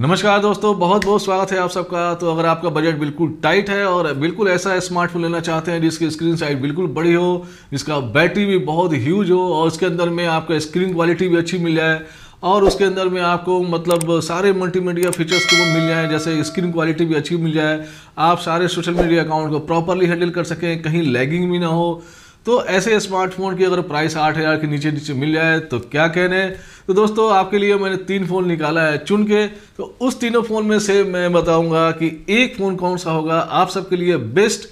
नमस्कार दोस्तों बहुत बहुत स्वागत है आप सबका तो अगर आपका बजट बिल्कुल टाइट है और बिल्कुल ऐसा स्मार्टफोन लेना चाहते हैं जिसकी स्क्रीन साइज बिल्कुल बड़ी हो जिसका बैटरी भी बहुत ह्यूज हो और उसके अंदर में आपका स्क्रीन क्वालिटी भी अच्छी मिल जाए और उसके अंदर में आपको मतलब सारे मल्टीमीडिया फीचर्स को मिल जाए जैसे स्क्रीन क्वालिटी भी अच्छी मिल जाए आप सारे सोशल मीडिया अकाउंट को प्रॉपरली हैंडल कर सकें कहीं लैगिंग भी ना हो तो ऐसे स्मार्टफोन की अगर प्राइस आठ हज़ार के नीचे नीचे मिल जाए तो क्या कहने तो दोस्तों आपके लिए मैंने तीन फ़ोन निकाला है चुन के तो उस तीनों फ़ोन में से मैं बताऊंगा कि एक फ़ोन कौन सा होगा आप सबके लिए बेस्ट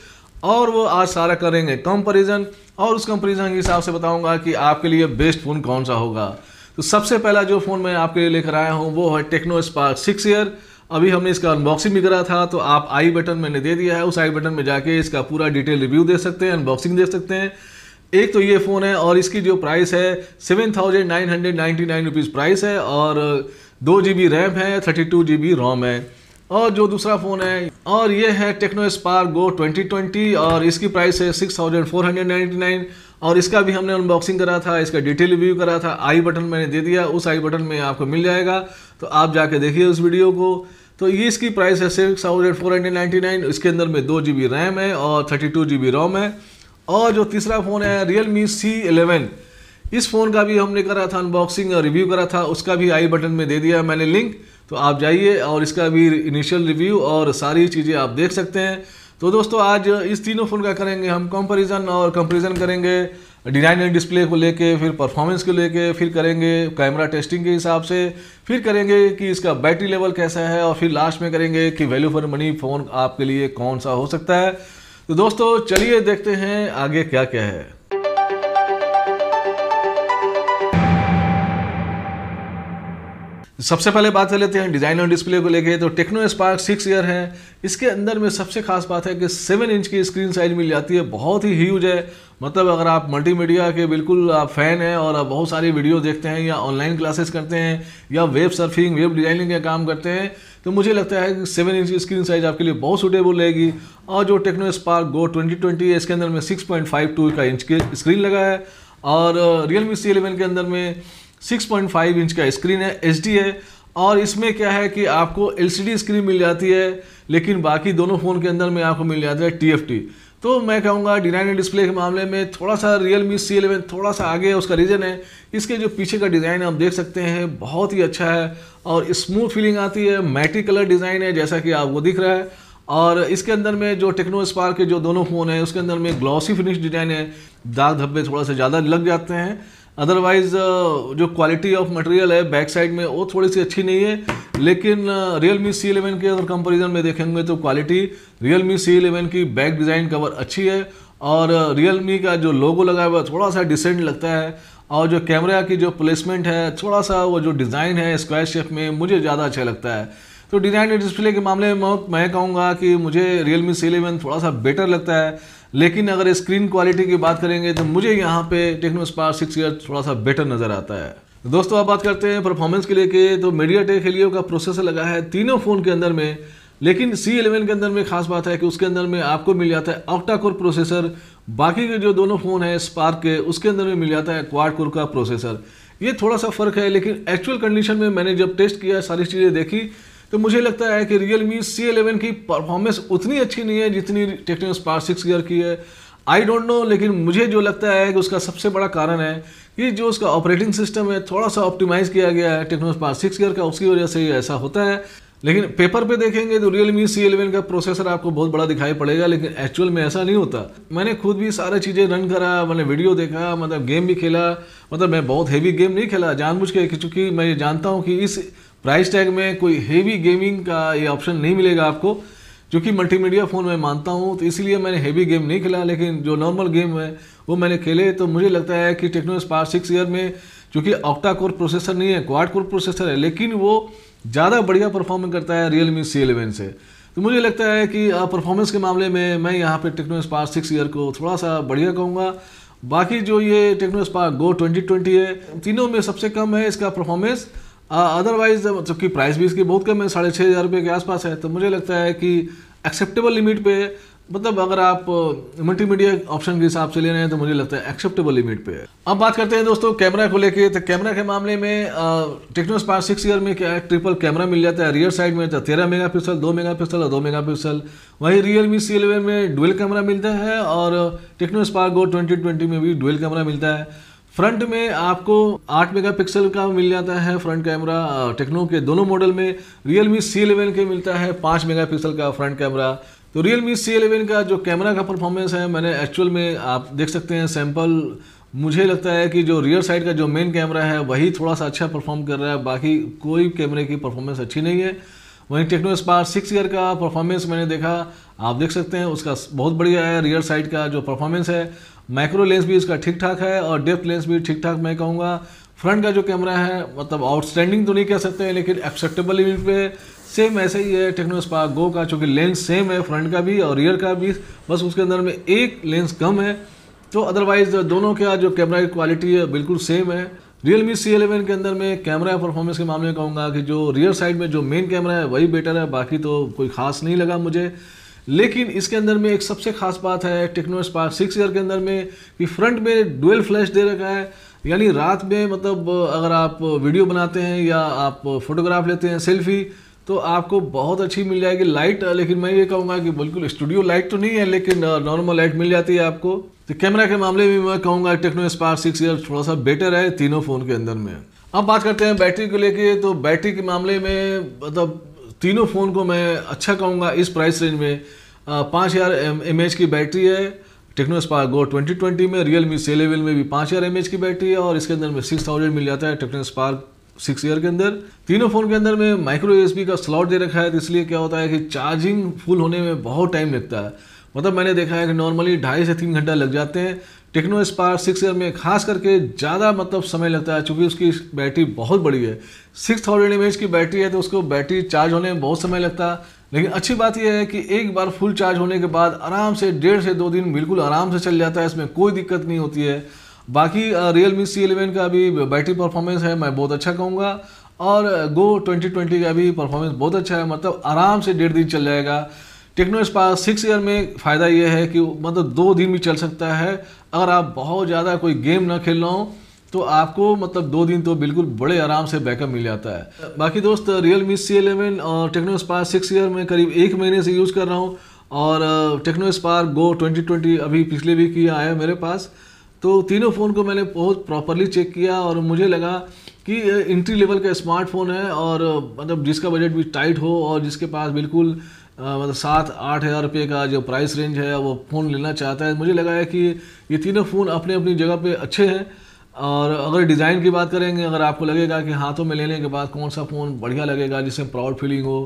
और वो आज सारा करेंगे कंपेरिजन और उस कंपेरिजन के हिसाब से बताऊँगा कि आपके लिए बेस्ट फ़ोन कौन सा होगा तो सबसे पहला जो फ़ोन मैं आपके लिए लेकर आया हूँ वो है टेक्नो स्पार्क सिक्स ईयर अभी हमने इसका अनबॉक्सिंग भी करा था तो आप आई बटन मैंने दे दिया है उस आई बटन में जाके इसका पूरा डिटेल रिव्यू दे सकते हैं अनबॉक्सिंग दे सकते हैं एक तो ये फ़ोन है और इसकी जो प्राइस है seven thousand nine hundred ninety nine rupees price है और दो जी बी रैम है thirty two G B ROM है और जो दूसरा फ़ोन है और ये है Tecno Spark Go twenty twenty और इसकी प्राइस है नाइन और इसका भी हमने अनबॉक्सिंग करा था इसका डिटेल रिव्यू करा था आई बटन मैंने दे दिया उस आई बटन में आपको मिल जाएगा तो आप जाके देखिए उस वीडियो को तो ये इसकी प्राइस है six thousand four hundred ninety nine इसके अंदर में दो जी बी रैम है और thirty two G B ROM है और जो तीसरा फ़ोन है रियल मी सी एलेवन इस फ़ोन का भी हमने करा था अनबॉक्सिंग और रिव्यू करा था उसका भी आई बटन में दे दिया मैंने लिंक तो आप जाइए और इसका भी इनिशियल रिव्यू और सारी चीज़ें आप देख सकते हैं तो दोस्तों आज इस तीनों फ़ोन का करेंगे हम कंपैरिजन और कंपैरिजन करेंगे डिजाइन एंड डिस्प्ले को लेके फिर परफॉर्मेंस को लेके फिर करेंगे कैमरा टेस्टिंग के हिसाब से फिर करेंगे कि इसका बैटरी लेवल कैसा है और फिर लास्ट में करेंगे कि वैल्यू फॉर मनी फ़ोन आपके लिए कौन सा हो सकता है तो दोस्तों चलिए देखते हैं आगे क्या क्या है सबसे पहले बात कर लेते हैं डिज़ाइन और डिस्प्ले को लेके तो टेक्नो स्पार्क सिक्स ईयर है इसके अंदर में सबसे खास बात है कि सेवन इंच की स्क्रीन साइज मिल जाती है बहुत ही ह्यूज है मतलब अगर आप मल्टीमीडिया के बिल्कुल आप फ़ैन हैं और आप बहुत सारी वीडियो देखते हैं या ऑनलाइन क्लासेस करते हैं या वेब सर्फिंग वेब डिज़ाइनिंग का काम करते हैं तो मुझे लगता है कि सेवन इंच की स्क्रीन साइज आपके लिए बहुत सूटेबल रहेगी और जो टेक्नो स्पार्क गो 2020 है इसके अंदर में 6.52 का इंच की स्क्रीन लगा है और रियल मी सी के अंदर में 6.5 इंच का स्क्रीन है एच है और इसमें क्या है कि आपको एल स्क्रीन मिल जाती है लेकिन बाकी दोनों फ़ोन के अंदर में आपको मिल जाता है टी तो मैं कहूँगा डिजाइन डिस्प्ले के मामले में थोड़ा सा रियल मी सी एलेवन थोड़ा सा आगे है उसका रीज़न है इसके जो पीछे का डिज़ाइन आप देख सकते हैं बहुत ही अच्छा है और स्मूथ फीलिंग आती है मैटी कलर डिज़ाइन है जैसा कि आपको दिख रहा है और इसके अंदर में जो टेक्नो स्पार्क के जो दोनों फ़ोन हैं उसके अंदर में ग्लॉसी फिनिश डिज़ाइन है दाग धब्बे थोड़ा सा ज़्यादा लग जाते हैं अदरवाइज uh, जो क्वालिटी ऑफ मटेरियल है बैक साइड में वो थोड़ी सी अच्छी नहीं है लेकिन रियल मी सी इलेवन के अगर कंपेरिजन में देखेंगे तो quality Realme C eleven की बैक डिज़ाइन कवर अच्छी है और रियल uh, मी का जो लोगो लगा हुआ थोड़ा सा डिसेंट लगता है और जो कैमरा की जो प्लेसमेंट है थोड़ा सा वो जो डिज़ाइन है स्क्वायर शेप में मुझे ज़्यादा अच्छा लगता है तो डिज़ाइन डिस्प्ले के मामले में मैं कहूँगा कि मुझे रियल मी सी इलेवन थोड़ा सा बेटर लगता है लेकिन अगर स्क्रीन क्वालिटी की बात करेंगे तो मुझे यहाँ पे टेक्नो स्पार सिक्स ईयर थोड़ा सा बेटर नज़र आता है दोस्तों आप बात करते हैं परफॉर्मेंस के लेके तो मीडिया टेक हेलियो का प्रोसेसर लगा है तीनों फ़ोन के अंदर में लेकिन सी एलेवन के अंदर में खास बात है कि उसके अंदर में आपको मिल जाता है ऑक्टा कोर प्रोसेसर बाकी के जो दोनों फ़ोन हैं स्पार्क के उसके अंदर में मिल जाता है क्वाड कोर का प्रोसेसर ये थोड़ा सा फ़र्क है लेकिन एक्चुअल कंडीशन में मैंने जब टेस्ट किया सारी चीज़ें देखी तो मुझे लगता है कि रियल मी सी एलेवन की परफॉर्मेंस उतनी अच्छी नहीं है जितनी टेक्नो स्पार सिक्स ईयर की है आई डोंट नो लेकिन मुझे जो लगता है कि उसका सबसे बड़ा कारण है कि जो उसका ऑपरेटिंग सिस्टम है थोड़ा सा ऑप्टिमाइज़ किया गया है टेक्नो स्पार सिक्स ईयर का उसकी वजह से ऐसा होता है लेकिन पेपर पे देखेंगे तो रियल मी सी एलेवन का प्रोसेसर आपको बहुत बड़ा दिखाई पड़ेगा लेकिन एक्चुअल में ऐसा नहीं होता मैंने खुद भी सारे चीज़ें रन करा मैंने वीडियो देखा मतलब गेम भी खेला मतलब मैं बहुत हैवी गेम नहीं खेला जानबूझ के चूंकि मैं ये जानता हूँ कि इस प्राइस टैग में कोई हेवी गेमिंग का ये ऑप्शन नहीं मिलेगा आपको जो कि मल्टीमीडिया फ़ोन मैं मानता हूँ तो इसलिए मैंने हेवी गेम नहीं खेला लेकिन जो नॉर्मल गेम है वो मैंने खेले तो मुझे लगता है कि टेक्नो स्पार सिक्स ईयर में चूँकि ऑक्टा कोर प्रोसेसर नहीं है क्वाड कोर प्रोसेसर है लेकिन वो ज़्यादा बढ़िया परफॉर्मेंस करता है रियल मी सी एलेवन से तो मुझे लगता है कि परफॉर्मेंस के मामले में मैं यहाँ पर टेक्नो स्पार सिक्स ईयर को थोड़ा सा बढ़िया कहूँगा बाकी जो ये Tecno Spark Go twenty twenty है तीनों में सबसे कम है इसका परफॉर्मेंस अदरवाइज जबकि प्राइस भी इसकी बहुत कम है साढ़े छः हज़ार रुपये के आसपास है तो मुझे लगता है कि एक्सेप्टेबल लिमिट पे मतलब अगर आप मल्टीमीडिया ऑप्शन के हिसाब से ले रहे हैं तो मुझे लगता है एक्सेप्टेबल लिमिट पे है अब बात करते हैं दोस्तों कैमरा को लेके तो कैमरा के मामले में टेक्नो स्पार सिक्स ईयर में क्या ट्रिपल कैमरा मिल जाता है रियर साइड में तो तेरह मेगा पिक्सल दो मेगा पिक्सल और दो मेगा पिक्सल वहीं रियल मी सी में डुअल कैमरा मिलता है और टेक्नो स्पार गो ट्वेंटी में भी डुअल कैमरा मिलता है फ्रंट में आपको 8 मेगापिक्सल का मिल जाता है फ्रंट कैमरा टेक्नो के दोनों मॉडल में रियल मी सी एलेवन के मिलता है 5 मेगापिक्सल का फ्रंट कैमरा तो रियल मी सी एलेवन का जो कैमरा का परफॉर्मेंस है मैंने एक्चुअल में आप देख सकते हैं सैम्पल मुझे लगता है कि जो रियर साइड का जो मेन कैमरा है वही थोड़ा सा अच्छा परफॉर्म कर रहा है बाकी कोई कैमरे की परफॉर्मेंस अच्छी नहीं है वहीं टेक्नो स्पार सिक्स ईयर का परफॉर्मेंस मैंने देखा आप देख सकते हैं उसका बहुत बढ़िया है रियर साइड का जो परफॉर्मेंस है माइक्रो लेंस भी इसका ठीक ठाक है और डेप्थ लेंस भी ठीक ठाक मैं कहूँगा फ्रंट का जो कैमरा है मतलब आउटस्टैंडिंग तो नहीं कह सकते हैं लेकिन एक्सेप्टेबल इमेज पे सेम ऐसे ही है टेक्नो स्पार गो का चूँकि लेंस सेम है फ्रंट का भी और रियर का भी बस उसके अंदर में एक लेंस कम है तो अदरवाइज़ दोनों का जो कैमरा की क्वालिटी है बिल्कुल सेम है रियल मी सी एलेवन के अंदर मैं कैमरा परफॉर्मेंस के मामले में कहूँगा कि जो रियर साइड में जो मेन कैमरा है वही बेटर है बाकी तो कोई खास नहीं लगा मुझे लेकिन इसके अंदर में एक सबसे खास बात है टेक्नो स्पार्क सिक्स ईयर के अंदर में कि फ्रंट में डुअल फ्लैश दे रखा है यानी रात में मतलब अगर आप वीडियो बनाते हैं या आप फोटोग्राफ लेते हैं सेल्फी तो आपको बहुत अच्छी मिल जाएगी लाइट लेकिन मैं ये कहूँगा कि बिल्कुल स्टूडियो लाइट तो नहीं है लेकिन नॉर्मल लाइट मिल जाती है आपको तो कैमरा के मामले में मैं कहूँगा टेक्नो स्पार सिक्स ईयर थोड़ा सा बेटर है तीनों फ़ोन के अंदर में अब बात करते हैं बैटरी को लेके तो बैटरी के मामले में मतलब तीनों फ़ोन को मैं अच्छा कहूँगा इस प्राइस रेंज में पाँच हज़ार एम की बैटरी है टेक्नो स्पार गो 2020 में रियल मी सेलेवल में भी पाँच हज़ार एम की बैटरी है और इसके अंदर में सिक्स थाउजेंड मिल जाता है टेक्नो स्पार्क सिक्स ईयर के अंदर तीनों फ़ोन के अंदर में माइक्रो एस का स्लॉट दे रखा है तो इसलिए क्या होता है कि चार्जिंग फुल होने में बहुत टाइम लगता है मतलब मैंने देखा है कि नॉर्मली ढाई से तीन घंटा लग जाते हैं टेक्नो स्पार सिक्स ईयर में खास करके ज़्यादा मतलब समय लगता है चूँकि उसकी बैटरी बहुत बड़ी है सिक्स थाउजेंड एम की बैटरी है तो उसको बैटरी चार्ज होने में बहुत समय लगता है लेकिन अच्छी बात यह है कि एक बार फुल चार्ज होने के बाद आराम से डेढ़ से दो दिन बिल्कुल आराम से चल जाता है इसमें कोई दिक्कत नहीं होती है बाकी रियल मी सी एलेवन का भी बैटरी परफॉर्मेंस है मैं बहुत अच्छा कहूँगा और गो 2020 का भी परफॉर्मेंस बहुत अच्छा है मतलब आराम से डेढ़ दिन चल जाएगा टेक्नो स्पार सिक्स ईयर में फ़ायदा यह है कि मतलब दो दिन भी चल सकता है अगर आप बहुत ज़्यादा कोई गेम ना खेल रहा हूँ तो आपको मतलब दो दिन तो बिल्कुल बड़े आराम से बैकअप मिल जाता है बाकी दोस्त रियल मी सी एलेवन और टेक्नो स्पार सिक्स ईयर में करीब एक महीने से यूज़ कर रहा हूँ और टेक्नो स्पार गो 2020 अभी पिछले भी किया आया मेरे पास तो तीनों फ़ोन को मैंने बहुत प्रॉपरली चेक किया और मुझे लगा कि इंट्री लेवल का स्मार्टफोन है और मतलब जिसका बजट भी टाइट हो और जिसके पास बिल्कुल मतलब सात आठ हज़ार रुपये का जो प्राइस रेंज है वो फ़ोन लेना चाहता है मुझे लगा है कि ये तीनों फ़ोन अपने अपनी जगह पे अच्छे हैं और अगर डिज़ाइन की बात करेंगे अगर आपको लगेगा कि हाथों में लेने के बाद कौन सा फ़ोन बढ़िया लगेगा जिससे प्राउड फीलिंग हो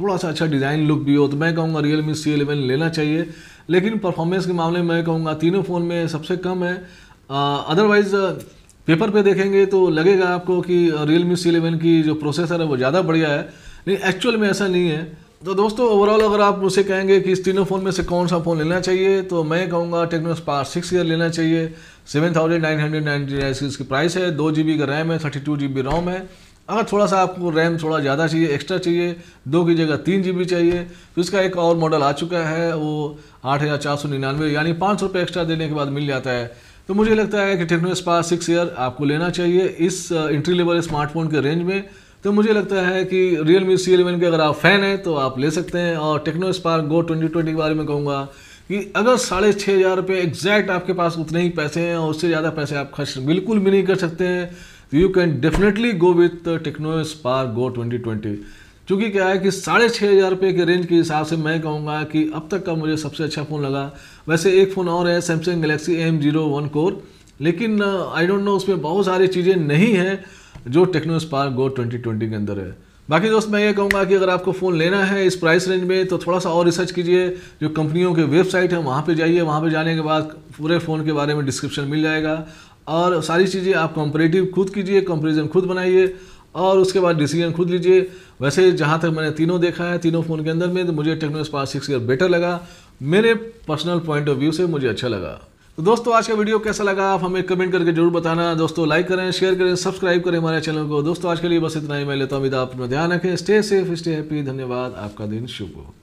थोड़ा सा अच्छा डिज़ाइन लुक भी हो तो मैं कहूँगा रियल मी सी लेना चाहिए लेकिन परफॉर्मेंस के मामले में मैं कहूँगा तीनों फ़ोन में सबसे कम है अदरवाइज़ पेपर पे देखेंगे तो लगेगा आपको कि रियल मी सी एलेवन की जो प्रोसेसर है वो ज़्यादा बढ़िया है लेकिन एक्चुअल में ऐसा नहीं है तो दोस्तों ओवरऑल अगर आप मुझसे कहेंगे कि इस तीनों फ़ोन में से कौन सा फ़ोन लेना चाहिए तो मैं कहूँगा टेक्नो स्पार सिक्स ईयर लेना चाहिए seven thousand nine hundred ninety nine इसकी प्राइस है दो जी बी का रैम है thirty two G B ROM है अगर थोड़ा सा आपको रैम थोड़ा ज़्यादा चाहिए एक्स्ट्रा चाहिए दो की जगह तीन जी चाहिए तो इसका एक और मॉडल आ चुका है वो आठ हज़ार चार सौ निन्यानवे यानी पाँच सौ रुपये एक्स्ट्रा देने के बाद मिल जाता है तो मुझे लगता है कि टेक्नो स्पार सिक्स ईयर आपको लेना चाहिए इस इंट्री लेवल स्मार्टफोन के रेंज में तो मुझे लगता है कि रियल मी सी एलेवन के अगर आप फ़ैन हैं तो आप ले सकते हैं और Tecno Spark Go twenty twenty के बारे में कहूँगा कि अगर साढ़े छः हज़ार रुपये एग्जैक्ट आपके पास उतने ही पैसे हैं और उससे ज़्यादा पैसे आप खर्च बिल्कुल भी नहीं कर सकते हैं you can definitely go with Tecno Spark Go twenty twenty क्योंकि क्या है कि साढ़े छः हज़ार रुपये के रेंज के हिसाब से मैं कहूँगा कि अब तक का मुझे सबसे अच्छा फ़ोन लगा वैसे एक फ़ोन और है Samsung Galaxy M zero one core लेकिन आई डोंट नो उसमें बहुत सारी चीज़ें नहीं हैं जो Tecno Spark Go twenty twenty के अंदर है बाकी दोस्त मैं ये कहूँगा कि अगर आपको फ़ोन लेना है इस प्राइस रेंज में तो थोड़ा सा और रिसर्च कीजिए जो कंपनियों के वेबसाइट है वहाँ पर जाइए वहाँ पर जाने के बाद पूरे फ़ोन के बारे में डिस्क्रिप्शन मिल जाएगा और सारी चीज़ें आप कंपरेटिव खुद कीजिए कंपेरिजन खुद बनाइए और उसके बाद डिसीजन खुद लीजिए वैसे जहाँ तक मैंने तीनों देखा है तीनों फ़ोन के अंदर में तो मुझे Tecno Spark six air better लगा मेरे पर्सनल पॉइंट ऑफ व्यू से मुझे अच्छा लगा तो दोस्तों आज का वीडियो कैसा लगा आप हमें कमेंट करके जरूर बताना दोस्तों लाइक करें शेयर करें सब्सक्राइब करें हमारे चैनल को दोस्तों आज के लिए बस इतना ही मैं लेता हूँ विदा अपना ध्यान रखें स्टे सेफ स्टे हैप्पी धन्यवाद आपका दिन शुभ हो